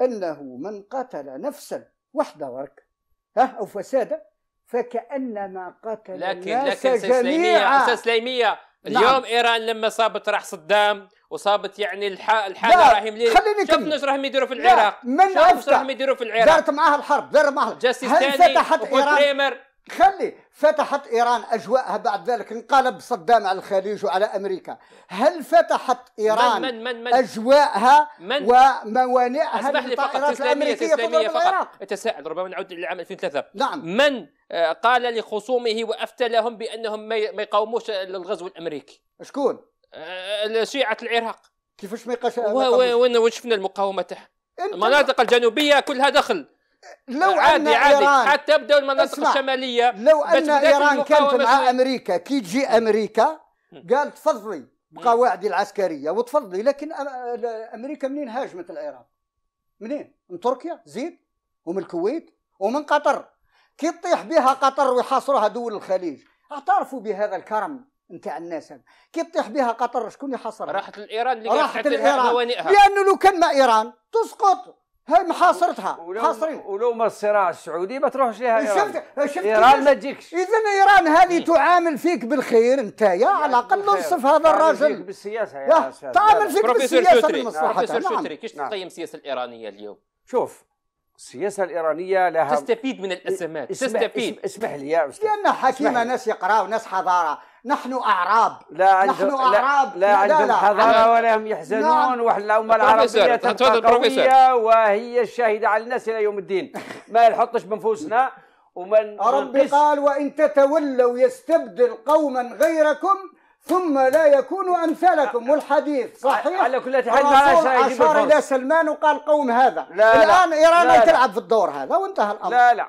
انه من قتل نفسا وحده ورك ها او فسادا فكانما قتل لكن الناس لكن جميعا استاذ سليميه نعم. اليوم نعم. ايران لما صابت راح صدام وصابت يعني الحاله راهي ملي خليني كمل شفنا راهم يديروا في العراق من شفنا راهم يديروا في العراق دارت معاها الحرب دار معاها هل فتحت ايران خلي فتحت ايران اجواءها بعد ذلك انقلب صدام على الخليج وعلى امريكا هل فتحت ايران من من من من اجواءها من وموانئها اسمح لي فقط الاسلاميه الاسلاميه فقط اتساءل ربما نعود للعام 2003 نعم من آه، قال لخصومه وافتى لهم بانهم ما يقاوموش الغزو الامريكي شكون شيعه آه، العراق كيفاش ما يقاش وين وين شفنا المقاومه تاعها المناطق الجنوبيه كلها دخل لو عادي أن عادي إيران حتى بداو المناطق اسمع. الشماليه لو ان ايران كانت مع امريكا كي تجي امريكا قال تفضلي بقواعدي العسكريه وتفضلي لكن امريكا منين هاجمت العراق؟ منين؟ من تركيا زيد ومن الكويت ومن قطر كي تطيح بها قطر ويحاصروها دول الخليج اعترفوا بهذا الكرم نتاع الناس كي تطيح بها قطر شكون يحاصرها؟ راحت لايران اللي راحت لايران لانه لو كان ما ايران تسقط هاي محاصرتها حاصرين ولو ما الصراع السعودي ما تروحش لها ايران شفت شفت ايران ما تجيكش اذا ايران هذه إيه. تعامل فيك بالخير انت يا يعني على الاقل ننصف هذا الراجل بالسياسه يا تعامل فيك بالسياسه بالمصلحه بروفيسور نعم. شوتري كيفاش نعم. تقيم السياسه الايرانيه اليوم؟ شوف السياسه الايرانيه لها تستفيد من الازمات تستفيد اسمح لي يا استاذ لان حكيمه ناس يقراوا ناس حضاره نحن اعراب لا عندهم نحن اعراب لا, لا عندهم لا حضاره نعم. ولا هم يحزنون الامه نعم. العربيه قويه وهي الشاهده على الناس الى يوم الدين ما نحطش بنفوسنا ومن ربي قال وان تتولوا يستبدل قوما غيركم ثم لا يكون امثالكم والحديث صحيح على كل حال اشار الى سلمان وقال قوم هذا لا الان لا ايران لا تلعب في الدور هذا وانتهى الامر لا لا هذا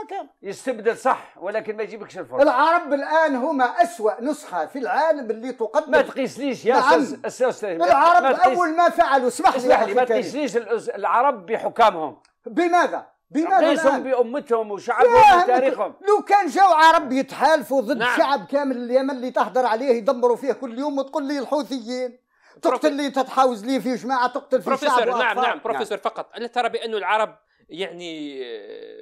ما كان يستبدل صح ولكن ما يجيبكش الفرصه العرب الان هما اسوا نسخه في العالم اللي تقدم ما تقيسليش يا نعم. استاذ العرب ما اول ما فعلوا اسمح لي ما تقيسليش العرب بحكامهم بماذا؟ بماذا بامتهم وشعبهم وتاريخهم لو كان جاو عرب يتحالفوا ضد نعم. شعب كامل اليمن اللي تهدر عليه يدمروا فيه كل يوم وتقول لي الحوثيين تقتل لي تتحاوز لي في جماعه تقتل في بروفيسور شعب نعم نعم بروفيسور نعم. فقط الا ترى بانه العرب يعني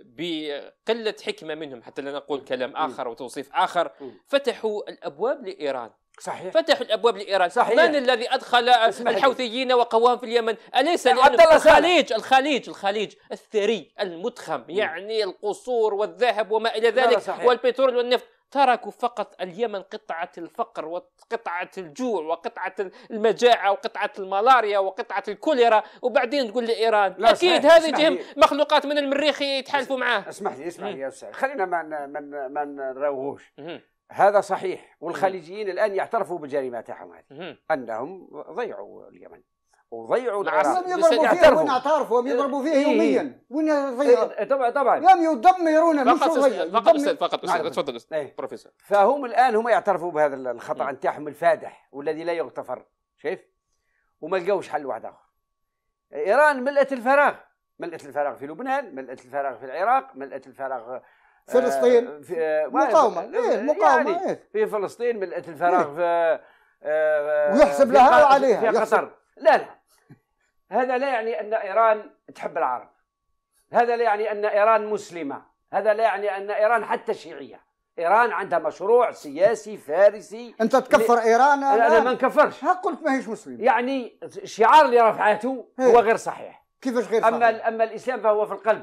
بقله حكمه منهم حتى لا نقول كلام اخر وتوصيف اخر فتحوا الابواب لايران صحيح فتحوا الابواب لايران صحيح من الذي ادخل الحوثيين وقواهم في اليمن اليس نعم، عبد الله الخليج الخليج الخليج الثري المتخم يعني القصور والذهب وما الى ذلك والبترول والنفط تركوا فقط اليمن قطعة الفقر وقطعة الجوع وقطعة المجاعة وقطعة الملاريا وقطعة الكوليرا وبعدين تقول لإيران لا أكيد هذه مخلوقات من المريخ يتحالفوا معاه اسمح لي اسمح لي يا أستاذ خلينا ما ما هذا صحيح والخليجيين الان يعترفوا بالجريمه تاعهم هذه انهم ضيعوا اليمن وضيعوا نعم. العراق يضربوا فيه وين اعترفوا يضربوا فيه إيه. يوميا وين إيه، يضيعوا إيه، طبعا طبعا يعني يدمرونا مش فقط استاذ فقط استاذ نعم. تفضل بروفيسور فهم الان هم يعترفوا بهذا الخطا نتاعهم الفادح والذي لا يغتفر شايف وما لقاوش حل واحد اخر ايران ملأت الفراغ ملأت الفراغ في لبنان ملأت الفراغ في العراق ملأت الفراغ فلسطين آه، في آه، مقاومه ايه, إيه، يعني مقاومة يعني إيه؟ في فلسطين ملأت الفراغ إيه؟ في آه، ويحسب في لها وعليها في قطر لا لا هذا لا يعني ان ايران تحب العرب هذا لا يعني ان ايران مسلمه هذا لا يعني ان ايران حتى شيعيه ايران عندها مشروع سياسي فارسي انت تكفر ايران انا, أنا ما نكفرش ها قلت ماهيش مسلمه يعني الشعار اللي رفعته هو إيه. غير صحيح كيفاش غير صحيح اما اما الاسلام فهو في القلب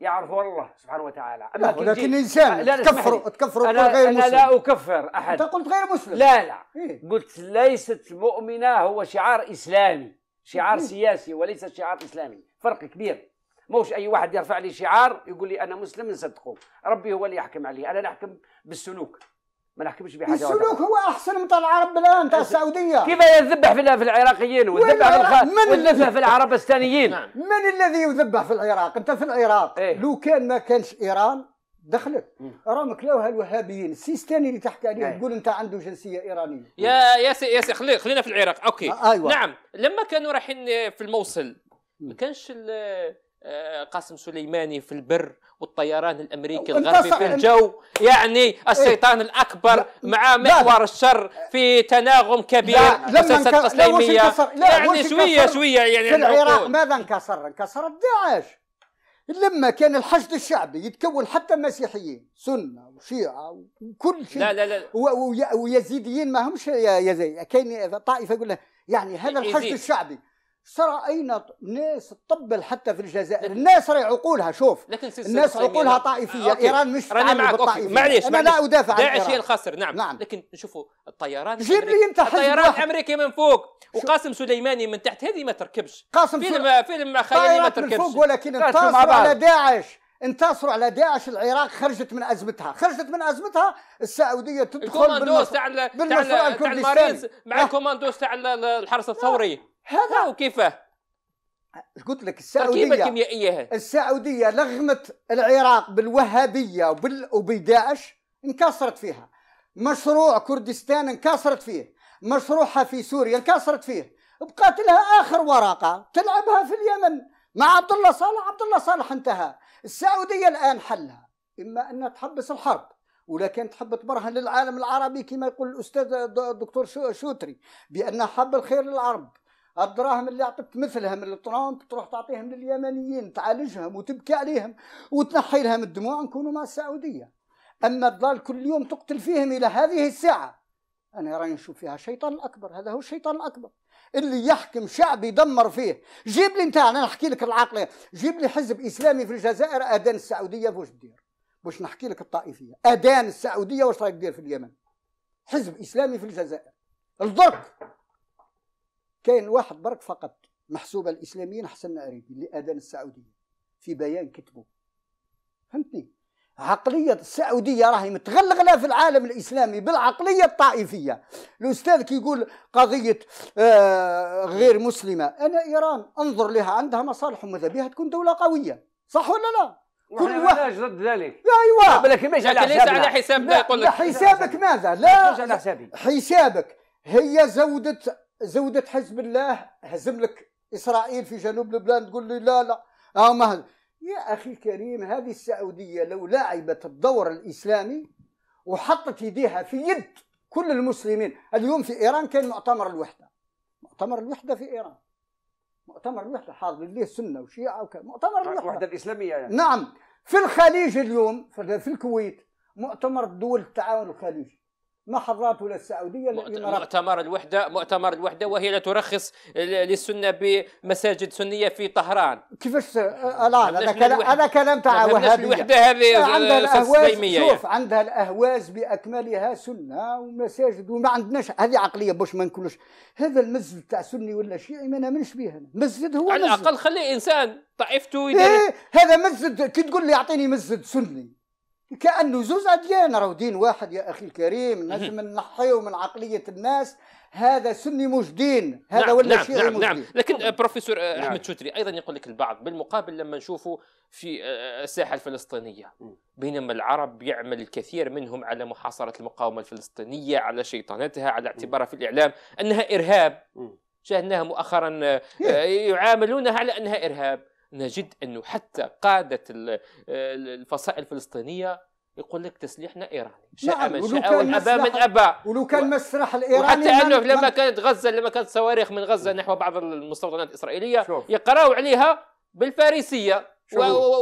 يعرفه الله سبحانه وتعالى اما لا لكن الانسان لا تكفروا تكفروا أنا, غير مسلم انا لا اكفر احد انت قلت غير مسلم لا لا إيه؟ قلت ليست مؤمنه هو شعار اسلامي شعار إيه؟ سياسي وليس شعار اسلامي فرق كبير موش اي واحد يرفع لي شعار يقول لي انا مسلم نصدقه ربي هو اللي يحكم عليه انا نحكم بالسلوك ما نحكمش بحاجه السلوك هو احسن من العرب الان تاع السعوديه كيف يذبح في العراقيين ويذبح في الخارج ويذبح في العربستانيين الثانيين نعم. من الذي يذبح في العراق انت في العراق إيه؟ لو كان ما كانش ايران دخلت راهم كلاوها الوهابيين السيستاني اللي تحكي عليه أيه. تقول انت عنده جنسيه ايرانيه يا يا سي يا سي خلي خلينا في العراق اوكي آه أيوة. نعم لما كانوا رايحين في الموصل ما كانش آه، قاسم سليماني في البر والطيران الامريكي الغربي في الجو يعني إيه. الشيطان إيه؟ الاكبر مع محور الشر في تناغم كبير لا التسليميه يعني شويه شويه يعني في العراق ماذا انكسر؟ انكسر داعش لما كان الحشد الشعبي يتكون حتى مسيحيين سنه وشيعه وكل شيء لا لا لا ويزيديين ما همش يا زي كاين طائفه يقول له يعني هذا إيه، الحشد الشعبي صار اين ناس تطبل حتى في الجزائر الناس راهي عقولها شوف الناس عقولها طائفيه آه، أوكي. ايران مش راني معك معليش انا لا ادافع عن داعش هي الخاسر نعم. نعم لكن نشوفوا الطيران جيب لي انت الطيران الامريكي من فوق وقاسم سليماني من تحت هذه ما تركبش قاسم فيلم فيلم خيالي ما تركبش من فوق ولكن انتصروا على داعش انتصروا على داعش العراق خرجت من ازمتها خرجت من ازمتها السعوديه تدخل بالمشروع تاع تاع مع الكوماندوز تاع الحرس الثوري هذا وكيفاه قلت لك السعوديه كيميائيه السعوديه لغمت العراق بالوهابيه وبداعش انكسرت فيها مشروع كردستان انكسرت فيه مشروعها في سوريا انكسرت فيه بقات لها اخر ورقه تلعبها في اليمن مع عبد الله صالح عبد الله صالح انتهى السعوديه الان حلها اما انها تحبس الحرب ولا تحب تبرهن للعالم العربي كما يقول الاستاذ الدكتور شوتري بانها حب الخير للعرب الدراهم اللي عطت من لترامب تروح تعطيهم لليمنيين تعالجهم وتبكي عليهم وتنحي لهم الدموع نكونوا مع السعوديه اما تظل كل يوم تقتل فيهم الى هذه الساعه انا راني نشوف فيها الشيطان الاكبر هذا هو الشيطان الاكبر اللي يحكم شعب يدمر فيه جيب لي انت انا نحكي لك العقليه جيب لي حزب اسلامي في الجزائر اذان السعوديه واش دير باش نحكي لك الطائفيه اذان السعوديه واش راك دير في اليمن حزب اسلامي في الجزائر الضرب كاين واحد برك فقط محسوبة الإسلاميين حسن قريبي اللي اذان السعودية في بيان كتبه فهمتني عقلية السعودية راهي متغلغلة في العالم الإسلامي بالعقلية الطائفية الأستاذ كيقول قضية آه، غير مسلمة أنا إيران أنظر لها عندها مصالح وماذا بها تكون دولة قوية صح ولا لا؟ كل واحد ضد ذلك ايوه ولكن ماشي على حسابنا على حساب لا يقول حسابك ماذا لا حسابك هي زودت زودة حزب الله هزم لك اسرائيل في جنوب لبنان تقول لي لا لا اه ما يا اخي الكريم هذه السعوديه لو لعبت الدور الاسلامي وحطت يديها في يد كل المسلمين اليوم في ايران كان مؤتمر الوحده مؤتمر الوحده في ايران مؤتمر الوحده حاضرين ليه سنه وشيعه وكذا مؤتمر الوحده الوحده الاسلاميه يعني. نعم في الخليج اليوم في الكويت مؤتمر دول التعاون الخليجي ولا للسعودية مؤتمر الوحدة مؤتمر الوحدة وهي لا ترخص للسنة بمساجد سنية في طهران كيفاش الآن هذا كلام هذا كلام تاع وهابية الوحدة هذه عندها الأهواز يعني. شوف عندها الأهواز بأكملها سنة ومساجد وما عندناش هذه عقلية باش ما نقولوش هذا المسجد تاع سني ولا شيعي ما نامنش به أنا مسجد هو على الأقل خلي إنسان طائفته إيه هذا مسجد كي تقول لي أعطيني مسجد سني كانه زوز اديان راهو دين واحد يا اخي الكريم نجم نحيو من عقليه الناس هذا سني مجدين هذا نعم ولا نعم شيء نعم نعم لكن بروفيسور آه، نعم. احمد شتري ايضا يقول لك البعض بالمقابل لما نشوفه في آه، آه، الساحه الفلسطينيه بينما العرب يعمل الكثير منهم على محاصره المقاومه الفلسطينيه على شيطنتها على اعتبارها في الاعلام انها ارهاب شاهدناها مؤخرا إيه. يعاملونها على انها ارهاب نجد انه حتى قاده الفصائل الفلسطينيه يقول لك تسليحنا ايراني شاء نعم. من شاء والابى من ابى ولو كان المسرح الايراني وحتى انه لما كانت غزه لما كانت صواريخ من غزه نحو بعض المستوطنات الاسرائيليه يقراوا عليها بالفارسيه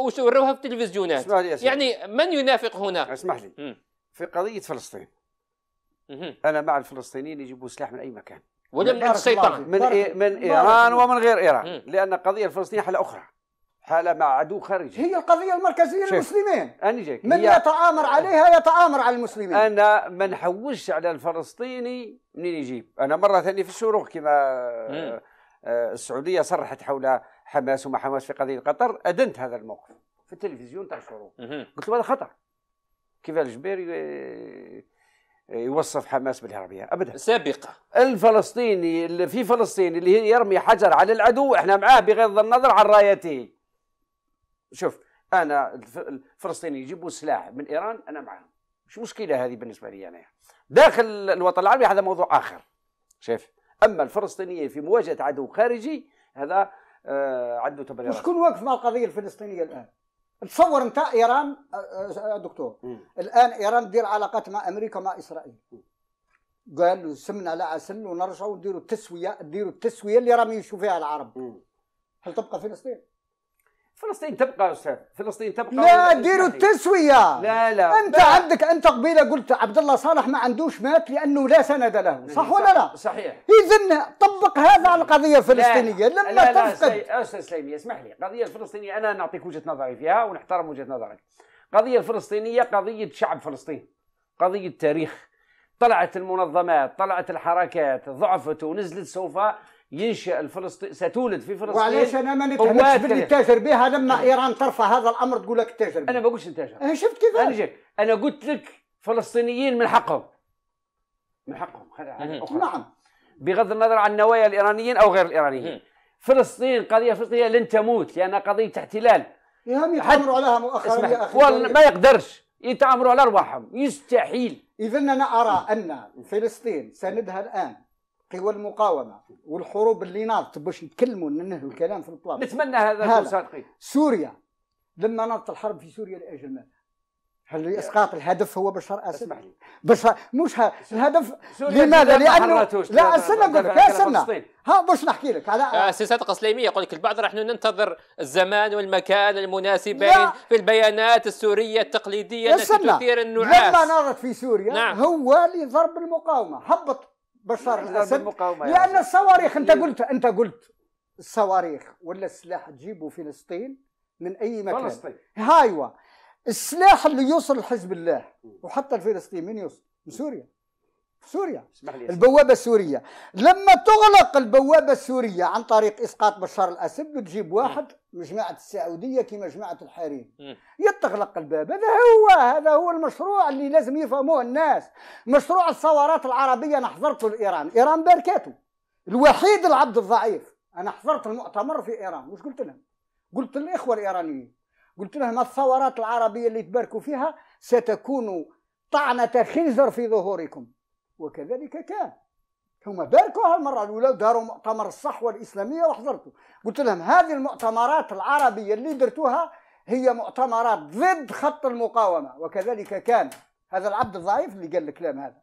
وشوروها في التلفزيونات يعني من ينافق هنا اسمح لي في قضيه فلسطين انا مع الفلسطينيين يجيبوا سلاح من اي مكان ولا من الشيطان من من ايران ومن غير ايران لان القضيه الفلسطينيه حاله اخرى حالة مع عدو خارجي هي القضية المركزية للمسلمين أنا جيك من يتآمر عليها يتآمر على المسلمين أنا ما نحوش على الفلسطيني منين يجيب أنا مرة ثانية في الشروق كما آه،, آه السعودية صرحت حول حماس وما حماس في قضية قطر أدنت هذا الموقف في التلفزيون تاع الشروق قلت له هذا خطر كيف الجبير آه، يوصف حماس بالهربيه ابدا سابقه الفلسطيني اللي في فلسطين اللي يرمي حجر على العدو احنا معاه بغض النظر عن رايته شوف انا الفلسطينيين يجيبوا سلاح من ايران انا معاهم مش مشكله هذه بالنسبه لي انا داخل الوطن العربي هذا موضوع اخر شايف اما الفلسطينيين في مواجهه عدو خارجي هذا آه عنده تبريرات شكون واقف مع القضيه الفلسطينيه الان؟ تصور انت ايران آه، آه، دكتور مم. الان ايران دير علاقات مع امريكا ومع اسرائيل قالوا سمنا على عسل ونرجعوا نديروا التسويه نديروا التسويه اللي راهم يشوفوا فيها العرب هل تبقى فلسطين؟ فلسطين تبقى يا استاذ فلسطين تبقى لا ديروا التسويه لا لا انت لا. عندك انت قبيله قلت عبد الله صالح ما عندوش مات لانه لا سند له صح, صح ولا لا صحيح اذا طبق هذا على القضيه الفلسطينيه لا. لما لا لا تفقد لا استاذ سليمي اسمح لي القضيه الفلسطينيه انا نعطيك وجهه نظري فيها ونحترم وجهه نظرك القضيه الفلسطينيه قضيه شعب فلسطين قضيه تاريخ طلعت المنظمات طلعت الحركات ضعفت ونزلت سوف ينشا الفلسطين ستولد في فلسطين وعلاش انا ما نتهمتش باللي تاجر بها لما ايران ترفع هذا الامر تقول لك تاجر انا ما قلتش تاجر انا أه، شفت كيف انا جاك انا قلت لك فلسطينيين من حقهم من حقهم نعم بغض النظر عن نوايا الايرانيين او غير الايرانيين فلسطين قضيه فلسطينيه لن تموت لانها قضيه احتلال يتعاملوا عليها مؤخرا يا اخي والله ما يقدرش يتعاملوا على ارواحهم يستحيل اذا انا ارى ان فلسطين سندها الان قوى المقاومه والحروب اللي ناضت باش نتكلموا ننهوا الكلام في البلاصه نتمنى هذا صادقي سوريا لما ناضت الحرب في سوريا لاجل ماذا؟ هل اسقاط الهدف هو بشار اسد؟ اسمح لي بشار مش ه... الهدف لماذا؟ لانه لا استنى قلت لك استنى ها باش نحكي لك على آه، سي صادق سليمي يقول لك البعض نحن ننتظر الزمان والمكان المناسبين في البيانات السوريه التقليديه التي تثير النعاس لما ناضت في سوريا نعم. هو اللي ضرب المقاومه هبط بشار الاسد لان الصواريخ انت إيه. قلت انت قلت الصواريخ ولا السلاح تجيبه فلسطين من اي مكان فلسطين هايوه السلاح اللي يوصل لحزب الله وحتى الفلسطين من يوصل؟ من سوريا سوريا البوابه السوريه لما تغلق البوابه السوريه عن طريق اسقاط بشار الاسد بتجيب واحد مجمعة السعودية كمجمعة الحريم يتغلق الباب هذا هو هذا هو المشروع اللي لازم يفهموه الناس مشروع الثورات العربية أنا حضرته لإيران إيران باركاتو الوحيد العبد الضعيف أنا حضرت المؤتمر في إيران وش قلت لهم قلت للإخوة الإيرانيين قلت لهم الثورات العربية اللي تباركوا فيها ستكون طعنة خنزر في ظهوركم وكذلك كان هما باركوا هالمره الاولى وداروا مؤتمر الصحوه الاسلاميه وحضرته قلت لهم هذه المؤتمرات العربيه اللي درتوها هي مؤتمرات ضد خط المقاومه وكذلك كان هذا العبد الضعيف اللي قال الكلام هذا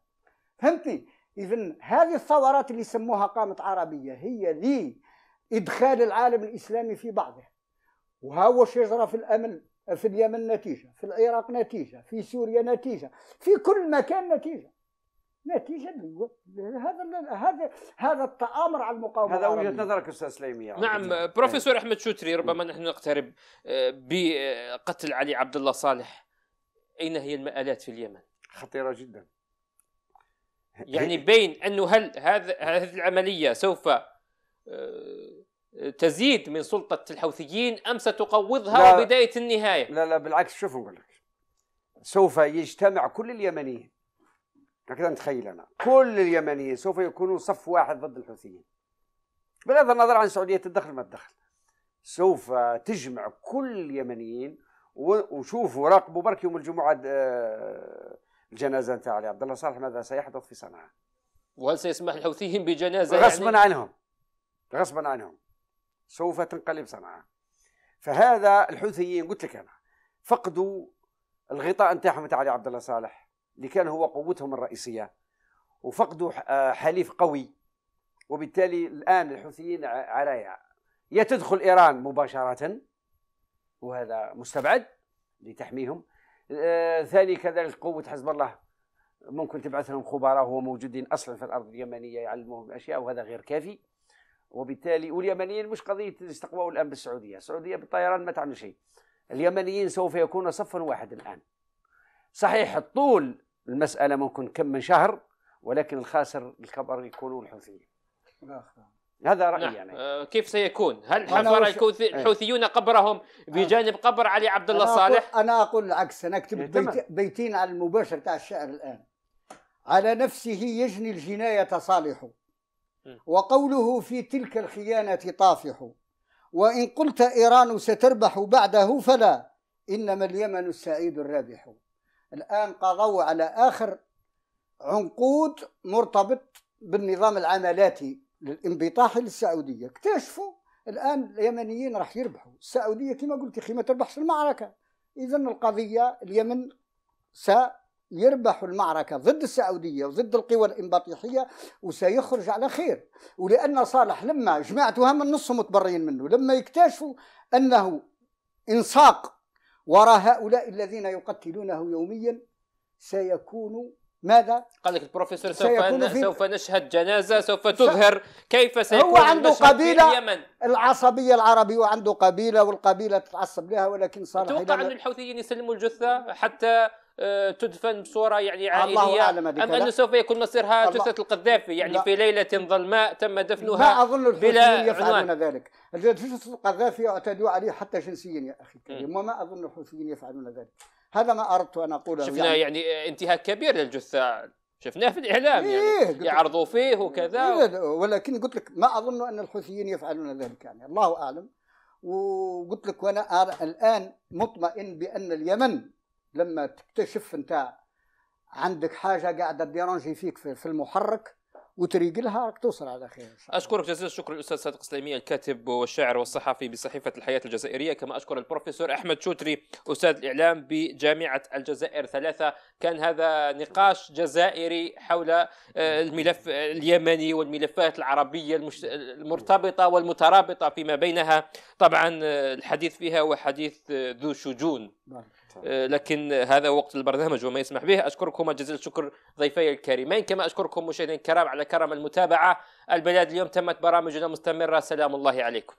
فهمتني اذا هذه الثورات اللي سموها قامت عربيه هي لي ادخال العالم الاسلامي في بعضه وها هو يجرى في الامل في اليمن نتيجه في العراق نتيجه في سوريا نتيجه في كل مكان نتيجه نتيجه هذا هذا هذا التامر على المقاومه هذا وجهه نظرك استاذ سليمي نعم،, نعم بروفيسور احمد شوتري ربما نحن نقترب آه، بقتل علي عبد الله صالح اين هي المآلات في اليمن؟ خطيره جدا يعني بين انه هل هذا هذه العمليه سوف آه، تزيد من سلطه الحوثيين ام ستقوضها بدايه النهايه؟ لا لا بالعكس شوف نقول لك سوف يجتمع كل اليمنيين هكذا نتخيل انا كل اليمنيين سوف يكونوا صف واحد ضد الحوثيين بغض النظر عن سعوديه الدخل ما الدخل سوف تجمع كل اليمنيين وشوفوا راقبوا برك يوم الجمعه آه، الجنازه نتاع علي عبد الله صالح ماذا سيحدث في صنعاء وهل سيسمح الحوثيين بجنازه يعني؟ غصبا يعني؟ عنهم غصبا عنهم سوف تنقلب صنعاء فهذا الحوثيين قلت لك انا فقدوا الغطاء نتاعهم نتاع علي عبد الله صالح اللي كان هو قوتهم الرئيسية وفقدوا آه، حليف قوي وبالتالي الآن الحوثيين على يا تدخل إيران مباشرة وهذا مستبعد لتحميهم آه، ثاني كذلك قوة حزب الله ممكن تبعث لهم خبراء هو موجودين أصلا في الأرض اليمنية يعلموهم أشياء وهذا غير كافي وبالتالي واليمنيين مش قضية استقواوا الآن بالسعودية السعودية بالطيران ما تعمل شيء اليمنيين سوف يكون صفا واحد الآن صحيح الطول المسألة ممكن كم من شهر ولكن الخاسر الكبر يكونوا الحوثيين هذا رأيي نعم. يعني آه كيف سيكون؟ هل حفر إيه. الحوثيون قبرهم آه. بجانب قبر علي عبد الله صالح؟ أنا أقول العكس أنا أكتب إيه، بيت بيتين على المباشر تاع الشعر الآن على نفسه يجني الجناية صالح وقوله في تلك الخيانة طافح وإن قلت إيران ستربح بعده فلا إنما اليمن السعيد الرابح الآن قضوا على آخر عنقود مرتبط بالنظام العملاتي للانبطاح للسعودية اكتشفوا الآن اليمنيين راح يربحوا السعودية كما قلت خيمة ما تربحش المعركة إذا القضية اليمن سيربح المعركة ضد السعودية وضد القوى الانبطيحية وسيخرج على خير ولأن صالح لما جماعتها من نصهم متبرين منه لما يكتشفوا أنه انساق وراء هؤلاء الذين يقتلونه يوميا سيكون ماذا؟ قال لك البروفيسور سوف في... سوف نشهد جنازه سوف تظهر كيف سيكون هو عنده قبيله في اليمن العصبيه العربي وعنده قبيله والقبيله تتعصب لها ولكن صالح توقع ان الحوثيين يسلموا الجثه حتى آه، تدفن بصوره يعني عائليه الله أعلم ام انه سوف يكون مصيرها جثه القذافي يعني لا. في ليله ظلماء تم دفنها ما اظن الحوثيين يفعلون عنوان. ذلك جثث القذافي يعتدوا عليه حتى جنسيا يا اخي الكريم وما اظن الحوثيين يفعلون ذلك هذا ما اردت ان اقوله شفنا يعني, يعني انتهاك كبير للجثه شفناه في الاعلام إيه يعني يعرضوا فيه وكذا إيه ولكن قلت لك ما اظن ان الحوثيين يفعلون ذلك يعني الله اعلم وقلت لك وانا الان مطمئن بان اليمن لما تكتشف انت عندك حاجه قاعده ديرونجي فيك في المحرك وتريقلها راك توصل على خير اشكرك جزيل الشكر الاستاذ صادق السليمي الكاتب والشاعر والصحفي بصحيفه الحياه الجزائريه كما اشكر البروفيسور احمد شوتري استاذ الاعلام بجامعه الجزائر ثلاثه كان هذا نقاش جزائري حول آه، الملف اليمني والملفات العربيه المرتبطه والمترابطه فيما بينها طبعا آه، الحديث فيها هو حديث آه، ذو شجون نعم. آه، لكن هذا وقت البرنامج وما يسمح به أشكركم جزيل الشكر ضيفي الكريمين كما أشكركم مشاهدينا الكرام على كرم المتابعة البلاد اليوم تمت برامجنا مستمرة سلام الله عليكم